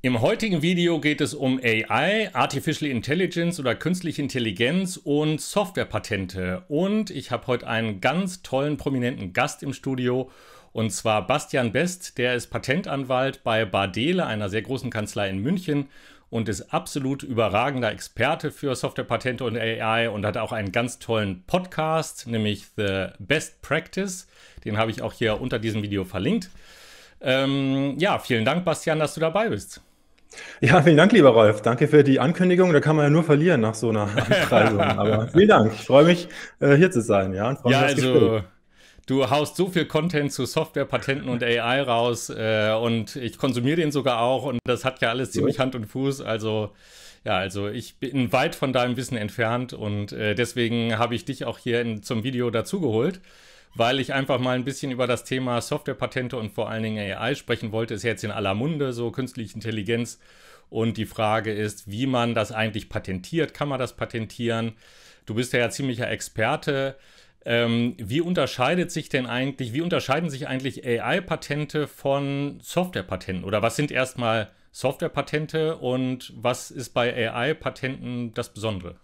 Im heutigen Video geht es um AI, Artificial Intelligence oder künstliche Intelligenz und Softwarepatente. Und ich habe heute einen ganz tollen, prominenten Gast im Studio. Und zwar Bastian Best, der ist Patentanwalt bei Bardele, einer sehr großen Kanzlei in München und ist absolut überragender Experte für Softwarepatente und AI und hat auch einen ganz tollen Podcast, nämlich The Best Practice. Den habe ich auch hier unter diesem Video verlinkt. Ähm, ja, vielen Dank, Bastian, dass du dabei bist. Ja, vielen Dank, lieber Rolf. Danke für die Ankündigung. Da kann man ja nur verlieren nach so einer Anstreisung. Aber vielen Dank. Ich freue mich, äh, hier zu sein. Ja, und freue ja, mich also, du haust so viel Content zu Software, Patenten und AI raus äh, und ich konsumiere den sogar auch und das hat ja alles ziemlich so. Hand und Fuß. Also, ja, also ich bin weit von deinem Wissen entfernt und äh, deswegen habe ich dich auch hier in, zum Video dazugeholt weil ich einfach mal ein bisschen über das Thema Softwarepatente und vor allen Dingen AI sprechen wollte. Ist ja jetzt in aller Munde, so künstliche Intelligenz. Und die Frage ist, wie man das eigentlich patentiert. Kann man das patentieren? Du bist ja, ja ziemlicher Experte. Ähm, wie unterscheidet sich denn eigentlich, wie unterscheiden sich eigentlich AI-Patente von Softwarepatenten? Oder was sind erstmal Softwarepatente und was ist bei AI-Patenten das Besondere?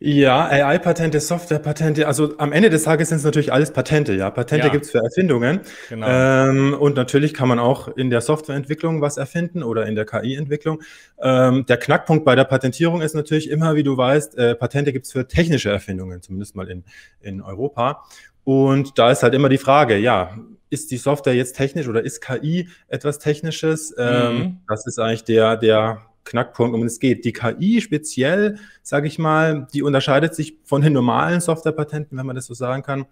Ja, AI-Patente, Software-Patente, also am Ende des Tages sind es natürlich alles Patente, ja. Patente ja. gibt es für Erfindungen. Genau. Ähm, und natürlich kann man auch in der Softwareentwicklung was erfinden oder in der KI-Entwicklung. Ähm, der Knackpunkt bei der Patentierung ist natürlich immer, wie du weißt, äh, Patente gibt es für technische Erfindungen, zumindest mal in, in Europa. Und da ist halt immer die Frage, ja, ist die Software jetzt technisch oder ist KI etwas Technisches? Ähm, mhm. Das ist eigentlich der, der Knackpunkt, um den es geht. Die KI speziell, sage ich mal, die unterscheidet sich von den normalen Softwarepatenten, wenn man das so sagen kann,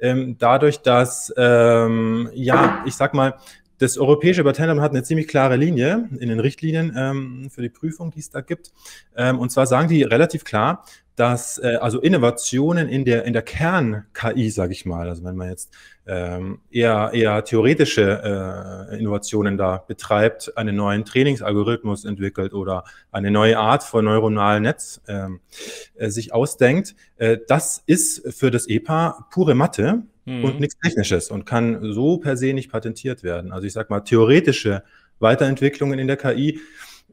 ähm, dadurch, dass, ähm, ja, ich sag mal, das europäische Patentamt hat eine ziemlich klare Linie in den Richtlinien ähm, für die Prüfung, die es da gibt. Ähm, und zwar sagen die relativ klar, dass äh, also Innovationen in der, in der Kern-KI, sage ich mal, also wenn man jetzt ähm, eher, eher theoretische äh, Innovationen da betreibt, einen neuen Trainingsalgorithmus entwickelt oder eine neue Art von neuronalen Netz ähm, äh, sich ausdenkt, äh, das ist für das EPA pure Mathe mhm. und nichts Technisches und kann so per se nicht patentiert werden. Also ich sage mal, theoretische Weiterentwicklungen in der KI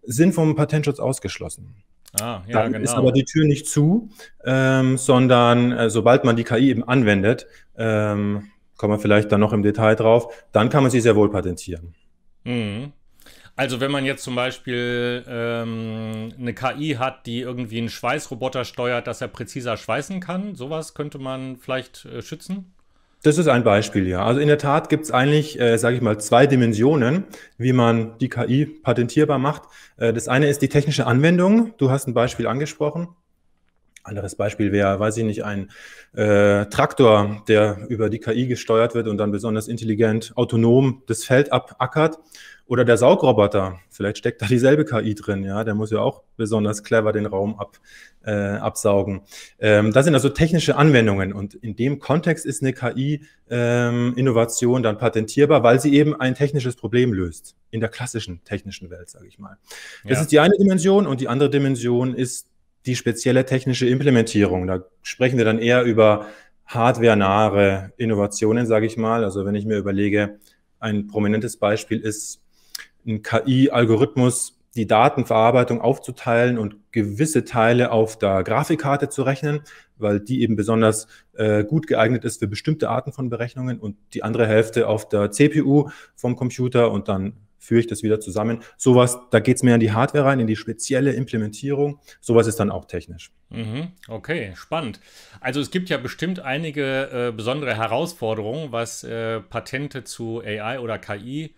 sind vom Patentschutz ausgeschlossen. Ah, ja, dann genau. ist aber die Tür nicht zu, ähm, sondern äh, sobald man die KI eben anwendet, ähm, kommen wir vielleicht dann noch im Detail drauf, dann kann man sie sehr wohl patentieren. Mhm. Also wenn man jetzt zum Beispiel ähm, eine KI hat, die irgendwie einen Schweißroboter steuert, dass er präziser schweißen kann, sowas könnte man vielleicht äh, schützen? Das ist ein Beispiel, ja. Also in der Tat gibt es eigentlich, äh, sage ich mal, zwei Dimensionen, wie man die KI patentierbar macht. Äh, das eine ist die technische Anwendung. Du hast ein Beispiel angesprochen. Anderes Beispiel wäre, weiß ich nicht, ein äh, Traktor, der über die KI gesteuert wird und dann besonders intelligent, autonom das Feld abackert. Oder der Saugroboter, vielleicht steckt da dieselbe KI drin, ja, der muss ja auch besonders clever den Raum ab, äh, absaugen. Ähm, das sind also technische Anwendungen und in dem Kontext ist eine KI-Innovation ähm, dann patentierbar, weil sie eben ein technisches Problem löst, in der klassischen technischen Welt, sage ich mal. Das ja. ist die eine Dimension und die andere Dimension ist die spezielle technische Implementierung. Da sprechen wir dann eher über hardwarenahe Innovationen, sage ich mal. Also wenn ich mir überlege, ein prominentes Beispiel ist, ein KI-Algorithmus, die Datenverarbeitung aufzuteilen und gewisse Teile auf der Grafikkarte zu rechnen, weil die eben besonders äh, gut geeignet ist für bestimmte Arten von Berechnungen und die andere Hälfte auf der CPU vom Computer und dann führe ich das wieder zusammen. Sowas, da geht es mehr in die Hardware rein, in die spezielle Implementierung. Sowas ist dann auch technisch. Mhm. okay, spannend. Also es gibt ja bestimmt einige äh, besondere Herausforderungen, was äh, Patente zu AI oder KI äh,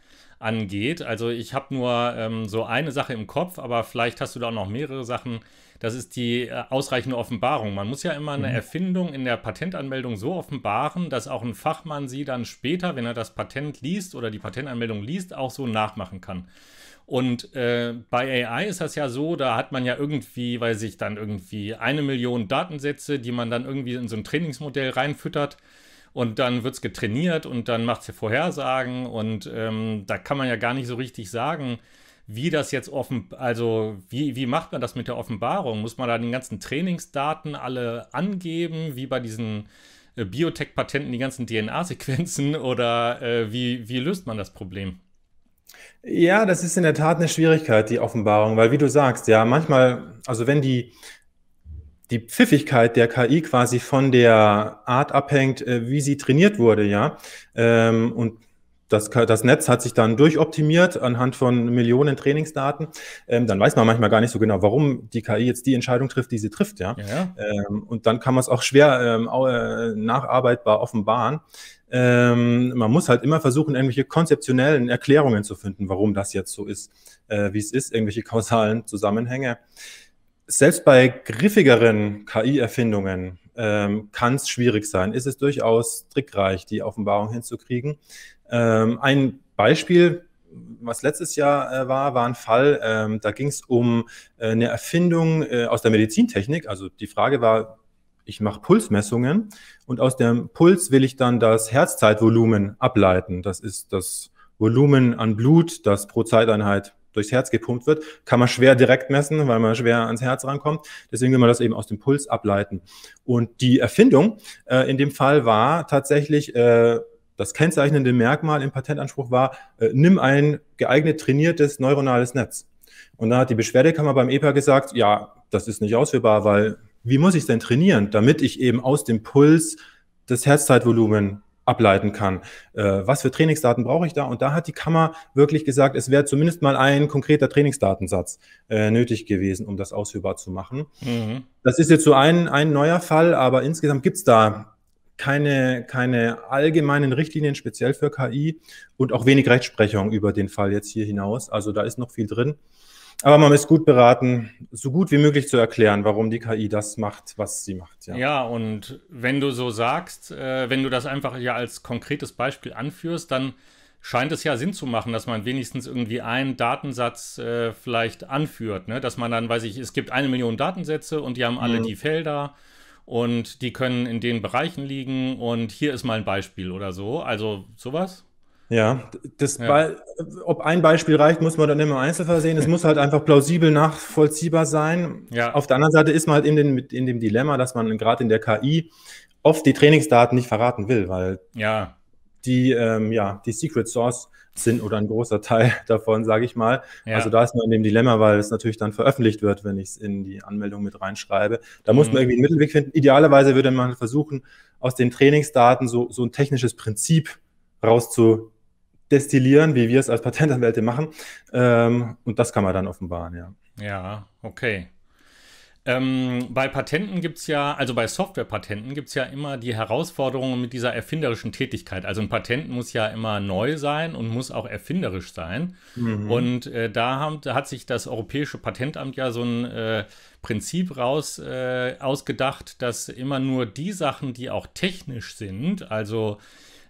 angeht. Also ich habe nur ähm, so eine Sache im Kopf, aber vielleicht hast du da auch noch mehrere Sachen. Das ist die äh, ausreichende Offenbarung. Man muss ja immer eine mhm. Erfindung in der Patentanmeldung so offenbaren, dass auch ein Fachmann sie dann später, wenn er das Patent liest oder die Patentanmeldung liest, auch so nachmachen kann. Und äh, bei AI ist das ja so, da hat man ja irgendwie, weiß ich, dann irgendwie eine Million Datensätze, die man dann irgendwie in so ein Trainingsmodell reinfüttert und dann wird es getrainiert und dann macht es ja Vorhersagen und ähm, da kann man ja gar nicht so richtig sagen, wie das jetzt offen, also wie, wie macht man das mit der Offenbarung? Muss man da die ganzen Trainingsdaten alle angeben, wie bei diesen äh, Biotech-Patenten die ganzen DNA-Sequenzen oder äh, wie, wie löst man das Problem? Ja, das ist in der Tat eine Schwierigkeit, die Offenbarung, weil wie du sagst, ja, manchmal, also wenn die, die Pfiffigkeit der KI quasi von der Art abhängt, äh, wie sie trainiert wurde, ja. Ähm, und das, das Netz hat sich dann durchoptimiert anhand von Millionen Trainingsdaten. Ähm, dann weiß man manchmal gar nicht so genau, warum die KI jetzt die Entscheidung trifft, die sie trifft. Ja? ja. Ähm, und dann kann man es auch schwer ähm, äh, nacharbeitbar offenbaren. Ähm, man muss halt immer versuchen, irgendwelche konzeptionellen Erklärungen zu finden, warum das jetzt so ist, äh, wie es ist, irgendwelche kausalen Zusammenhänge selbst bei griffigeren KI-Erfindungen ähm, kann es schwierig sein, ist es durchaus trickreich, die Offenbarung hinzukriegen. Ähm, ein Beispiel, was letztes Jahr äh, war, war ein Fall, ähm, da ging es um äh, eine Erfindung äh, aus der Medizintechnik. Also die Frage war, ich mache Pulsmessungen und aus dem Puls will ich dann das Herzzeitvolumen ableiten. Das ist das Volumen an Blut, das pro Zeiteinheit durchs Herz gepumpt wird, kann man schwer direkt messen, weil man schwer ans Herz rankommt. Deswegen will man das eben aus dem Puls ableiten. Und die Erfindung äh, in dem Fall war tatsächlich, äh, das kennzeichnende Merkmal im Patentanspruch war, äh, nimm ein geeignet trainiertes neuronales Netz. Und da hat die Beschwerdekammer beim EPA gesagt, ja, das ist nicht ausführbar, weil wie muss ich es denn trainieren, damit ich eben aus dem Puls das Herzzeitvolumen ableiten kann. Äh, was für Trainingsdaten brauche ich da? Und da hat die Kammer wirklich gesagt, es wäre zumindest mal ein konkreter Trainingsdatensatz äh, nötig gewesen, um das ausführbar zu machen. Mhm. Das ist jetzt so ein, ein neuer Fall, aber insgesamt gibt es da keine, keine allgemeinen Richtlinien speziell für KI und auch wenig Rechtsprechung über den Fall jetzt hier hinaus. Also da ist noch viel drin. Aber man ist gut beraten, so gut wie möglich zu erklären, warum die KI das macht, was sie macht. Ja, ja und wenn du so sagst, äh, wenn du das einfach ja als konkretes Beispiel anführst, dann scheint es ja Sinn zu machen, dass man wenigstens irgendwie einen Datensatz äh, vielleicht anführt. Ne? Dass man dann, weiß ich, es gibt eine Million Datensätze und die haben alle mhm. die Felder und die können in den Bereichen liegen und hier ist mal ein Beispiel oder so. Also sowas? Ja, das ja. ob ein Beispiel reicht, muss man dann immer im Einzelfall sehen. Es muss halt einfach plausibel nachvollziehbar sein. Ja. Auf der anderen Seite ist man halt in, den, in dem Dilemma, dass man gerade in der KI oft die Trainingsdaten nicht verraten will, weil ja. die, ähm, ja, die Secret Source sind oder ein großer Teil davon, sage ich mal. Ja. Also da ist man in dem Dilemma, weil es natürlich dann veröffentlicht wird, wenn ich es in die Anmeldung mit reinschreibe. Da mhm. muss man mhm. irgendwie einen Mittelweg finden. Idealerweise würde man versuchen, aus den Trainingsdaten so, so ein technisches Prinzip rauszu destillieren, wie wir es als Patentanwälte machen. Ähm, und das kann man dann offenbaren, ja. Ja, okay. Ähm, bei Patenten gibt es ja, also bei Softwarepatenten gibt es ja immer die Herausforderungen mit dieser erfinderischen Tätigkeit. Also ein Patent muss ja immer neu sein und muss auch erfinderisch sein. Mhm. Und äh, da, haben, hat sich das Europäische Patentamt ja so ein äh, Prinzip raus äh, ausgedacht, dass immer nur die Sachen, die auch technisch sind, also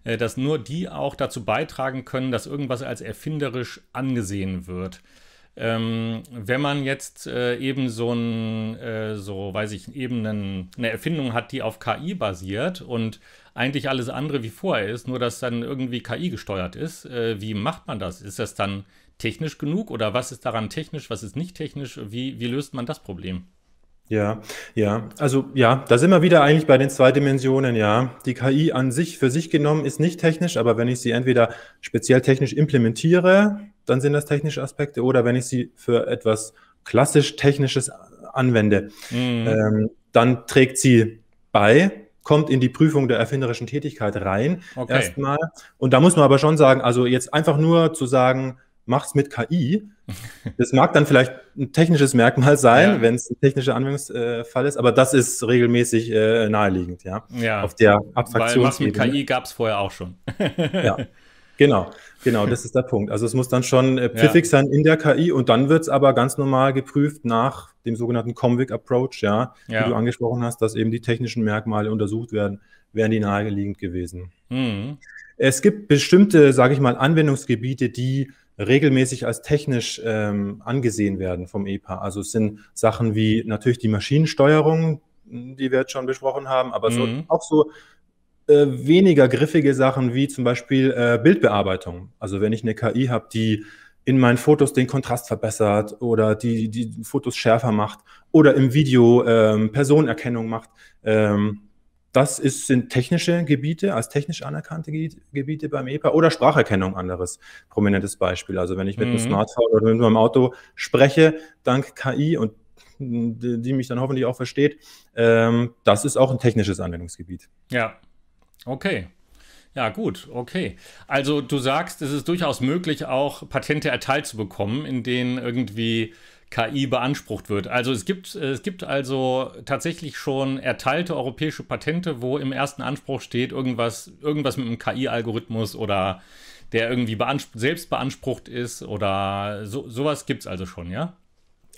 äh, dass nur die auch dazu beitragen können, dass irgendwas als erfinderisch angesehen wird. Ähm, wenn man jetzt äh, eben so ein, äh, so weiß ich, eben einen, eine Erfindung hat, die auf KI basiert und eigentlich alles andere wie vorher ist, nur dass dann irgendwie KI gesteuert ist, äh, wie macht man das? Ist das dann technisch genug oder was ist daran technisch, was ist nicht technisch? Wie, wie löst man das Problem? Ja, ja, also ja, da sind wir wieder eigentlich bei den zwei Dimensionen, ja. Die KI an sich für sich genommen ist nicht technisch, aber wenn ich sie entweder speziell technisch implementiere, dann sind das technische Aspekte, oder wenn ich sie für etwas klassisch Technisches anwende, mhm. ähm, dann trägt sie bei, kommt in die Prüfung der erfinderischen Tätigkeit rein okay. erstmal. Und da muss man aber schon sagen, also jetzt einfach nur zu sagen, mach's mit KI. Das mag dann vielleicht ein technisches Merkmal sein, ja. wenn es ein technischer Anwendungsfall äh, ist, aber das ist regelmäßig äh, naheliegend, ja. ja. Auf der Abstraktion. Weil mach's mit KI gab es vorher auch schon. ja. Genau, genau, das ist der Punkt. Also es muss dann schon äh, pfiffig ja. sein in der KI und dann wird es aber ganz normal geprüft nach dem sogenannten Comvic Approach, ja, ja, wie du angesprochen hast, dass eben die technischen Merkmale untersucht werden, wären die naheliegend gewesen. Mhm. Es gibt bestimmte, sage ich mal, Anwendungsgebiete, die regelmäßig als technisch ähm, angesehen werden vom EPA. Also es sind Sachen wie natürlich die Maschinensteuerung, die wir jetzt schon besprochen haben, aber mhm. so, auch so äh, weniger griffige Sachen wie zum Beispiel äh, Bildbearbeitung. Also wenn ich eine KI habe, die in meinen Fotos den Kontrast verbessert oder die, die Fotos schärfer macht oder im Video ähm, Personenerkennung macht, ähm, das ist, sind technische Gebiete, als technisch anerkannte Gebiete beim EPA oder Spracherkennung, anderes prominentes Beispiel. Also wenn ich mit mhm. einem Smartphone oder mit meinem Auto spreche, dank KI und die mich dann hoffentlich auch versteht, ähm, das ist auch ein technisches Anwendungsgebiet. Ja, okay. Ja, gut, okay. Also du sagst, es ist durchaus möglich, auch Patente erteilt zu bekommen, in denen irgendwie KI beansprucht wird. Also es gibt, es gibt also tatsächlich schon erteilte europäische Patente, wo im ersten Anspruch steht, irgendwas, irgendwas mit einem KI-Algorithmus oder der irgendwie beanspr selbst beansprucht ist oder so, sowas gibt es also schon, ja?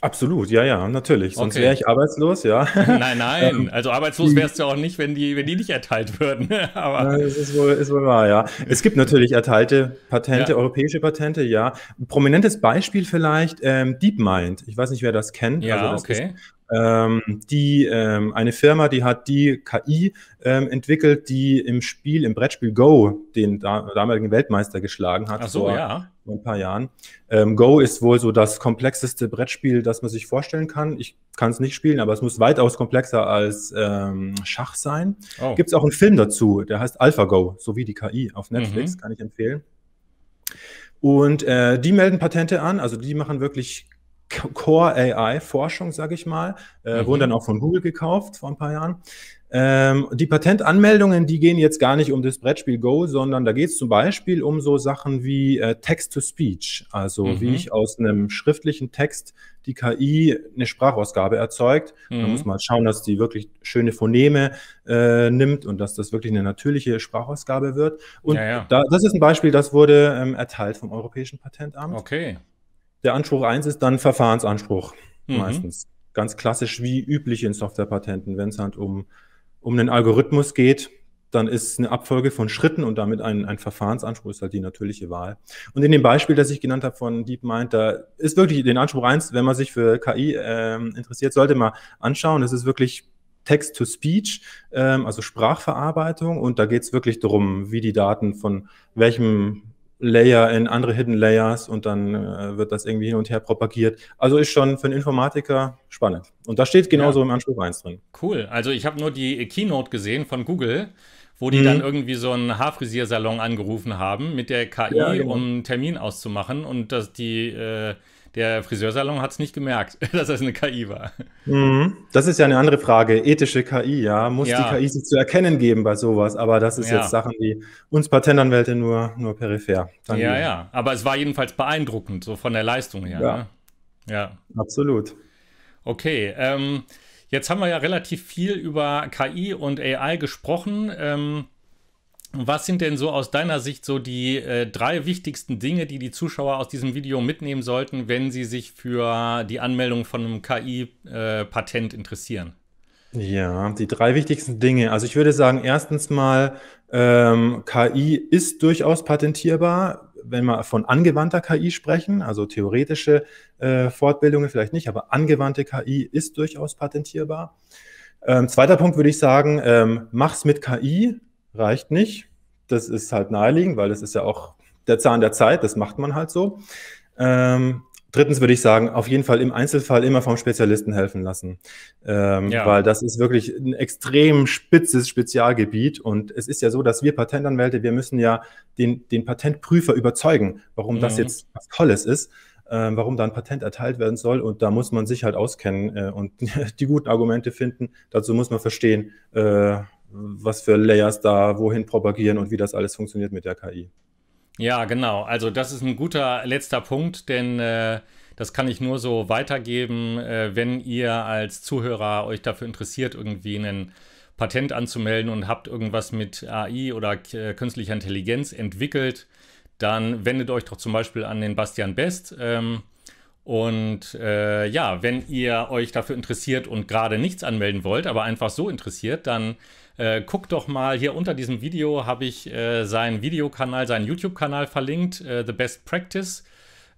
Absolut, ja, ja, natürlich. Sonst okay. wäre ich arbeitslos, ja. Nein, nein. Ähm, also arbeitslos wärst du auch nicht, wenn die, wenn die nicht erteilt würden. Aber nein, das ist wohl, ist wohl wahr, ja. Es gibt natürlich erteilte Patente, ja. europäische Patente, ja. Ein prominentes Beispiel vielleicht, ähm, DeepMind. Ich weiß nicht, wer das kennt. Ja, also das okay. Ist, ähm, die ähm, eine Firma, die hat die KI ähm, entwickelt, die im Spiel, im Brettspiel Go den da damaligen Weltmeister geschlagen hat. Ach so, vor, ja vor ein paar Jahren. Ähm, Go ist wohl so das komplexeste Brettspiel, das man sich vorstellen kann. Ich kann es nicht spielen, aber es muss weitaus komplexer als ähm, Schach sein. Oh. Gibt es auch einen Film dazu, der heißt AlphaGo, so wie die KI auf mhm. Netflix, mhm. kann ich empfehlen. Und äh, die melden Patente an, also die machen wirklich Core AI-Forschung, sage ich mal, äh, mhm. wurden dann auch von Google gekauft vor ein paar Jahren. Ähm, die Patentanmeldungen, die gehen jetzt gar nicht um das Brettspiel Go, sondern da geht es zum Beispiel um so Sachen wie äh, Text-to-Speech, also mhm. wie ich aus einem schriftlichen Text die KI eine Sprachausgabe erzeugt. Mhm. Da muss man schauen, dass die wirklich schöne Phoneme äh, nimmt und dass das wirklich eine natürliche Sprachausgabe wird. Und ja, ja. Da, das ist ein Beispiel, das wurde ähm, erteilt vom Europäischen Patentamt. Okay. Der Anspruch 1 ist dann Verfahrensanspruch mhm. meistens. Ganz klassisch wie üblich in Softwarepatenten, wenn es halt um, um einen Algorithmus geht, dann ist eine Abfolge von Schritten und damit ein, ein Verfahrensanspruch ist halt die natürliche Wahl. Und in dem Beispiel, das ich genannt habe von DeepMind, da ist wirklich den Anspruch eins, wenn man sich für KI ähm, interessiert, sollte man anschauen. Das ist wirklich Text-to-Speech, ähm, also Sprachverarbeitung. Und da geht es wirklich darum, wie die Daten von welchem Layer in andere Hidden Layers und dann äh, wird das irgendwie hin und her propagiert. Also ist schon für einen Informatiker spannend. Und da steht genauso ja. im Anspruch 1 drin. Cool. Also ich habe nur die Keynote gesehen von Google, wo die mhm. dann irgendwie so einen Haarfrisiersalon angerufen haben mit der KI, ja, genau. um einen Termin auszumachen und dass die äh, der Friseursalon hat es nicht gemerkt, dass das eine KI war. Mhm. Das ist ja eine andere Frage. Ethische KI, ja. Muss ja. die KI sich zu erkennen geben bei sowas? Aber das ist ja. jetzt Sachen, die uns Patentanwälte nur, nur peripher. ja, geben. ja. Aber es war jedenfalls beeindruckend, so von der Leistung her. Ja. Ne? Ja. Absolut. Okay. Ähm, jetzt haben wir ja relativ viel über KI und AI gesprochen. Ähm, was sind denn so aus deiner Sicht so die äh, drei wichtigsten Dinge, die die Zuschauer aus diesem Video mitnehmen sollten, wenn sie sich für die Anmeldung von einem KI-Patent äh, interessieren? Ja, die drei wichtigsten Dinge. Also ich würde sagen, erstens mal, ähm, KI ist durchaus patentierbar wenn wir von angewandter KI sprechen, also theoretische äh, Fortbildungen vielleicht nicht, aber angewandte KI ist durchaus patentierbar. Ähm, zweiter Punkt würde ich sagen, ähm, mach's mit KI, reicht nicht. Das ist halt naheliegend, weil das ist ja auch der Zahn der Zeit, das macht man halt so. Ähm, drittens würde ich sagen, auf jeden Fall im Einzelfall immer vom Spezialisten helfen lassen, ähm, ja. weil das ist wirklich ein extrem spitzes Spezialgebiet und es ist ja so, dass wir Patentanwälte, wir müssen ja den, den Patentprüfer überzeugen, warum mhm. das jetzt was Tolles ist, ähm, warum da ein Patent erteilt werden soll und da muss man sich halt auskennen äh, und die guten Argumente finden. Dazu muss man verstehen, äh, was für Layers da wohin propagieren und wie das alles funktioniert mit der KI. Ja, genau. Also das ist ein guter letzter Punkt, denn äh, das kann ich nur so weitergeben, äh, wenn ihr als Zuhörer euch dafür interessiert, irgendwie einen Patent anzumelden und habt irgendwas mit AI oder äh, künstlicher Intelligenz entwickelt, dann wendet euch doch zum Beispiel an den Bastian Best. Ähm, und äh, ja, wenn ihr euch dafür interessiert und gerade nichts anmelden wollt, aber einfach so interessiert, dann äh, guckt doch mal hier unter diesem Video habe ich äh, seinen Videokanal, seinen YouTube-Kanal verlinkt, äh, The Best Practice.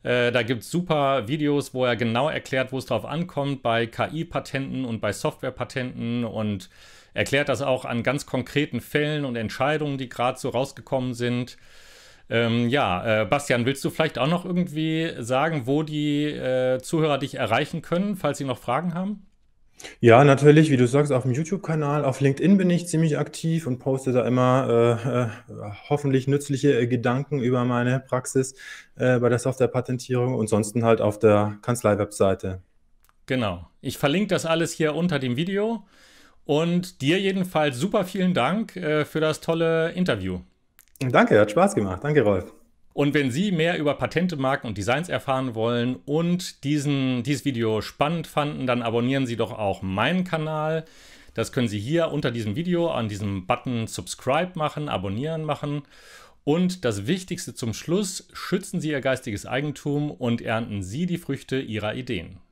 Äh, da gibt es super Videos, wo er genau erklärt, wo es drauf ankommt bei KI-Patenten und bei Software-Patenten und erklärt das auch an ganz konkreten Fällen und Entscheidungen, die gerade so rausgekommen sind. Ähm, ja, äh, Bastian, willst du vielleicht auch noch irgendwie sagen, wo die äh, Zuhörer dich erreichen können, falls sie noch Fragen haben? Ja, natürlich, wie du sagst, auf dem YouTube-Kanal, auf LinkedIn bin ich ziemlich aktiv und poste da immer äh, äh hoffentlich nützliche äh, Gedanken über meine Praxis äh, bei der Softwarepatentierung und sonst halt auf der Kanzlei-Webseite. Genau. Ich verlinke das alles hier unter dem Video und dir jedenfalls super vielen Dank äh, für das tolle Interview. Danke, hat Spaß gemacht. Danke, Rolf. Und wenn Sie mehr über Patente, Marken und Designs erfahren wollen und diesen, dieses Video spannend fanden, dann abonnieren Sie doch auch meinen Kanal. Das können Sie hier unter diesem Video an diesem Button Subscribe machen, abonnieren machen. Und das Wichtigste zum Schluss, schützen Sie Ihr geistiges Eigentum und ernten Sie die Früchte Ihrer Ideen.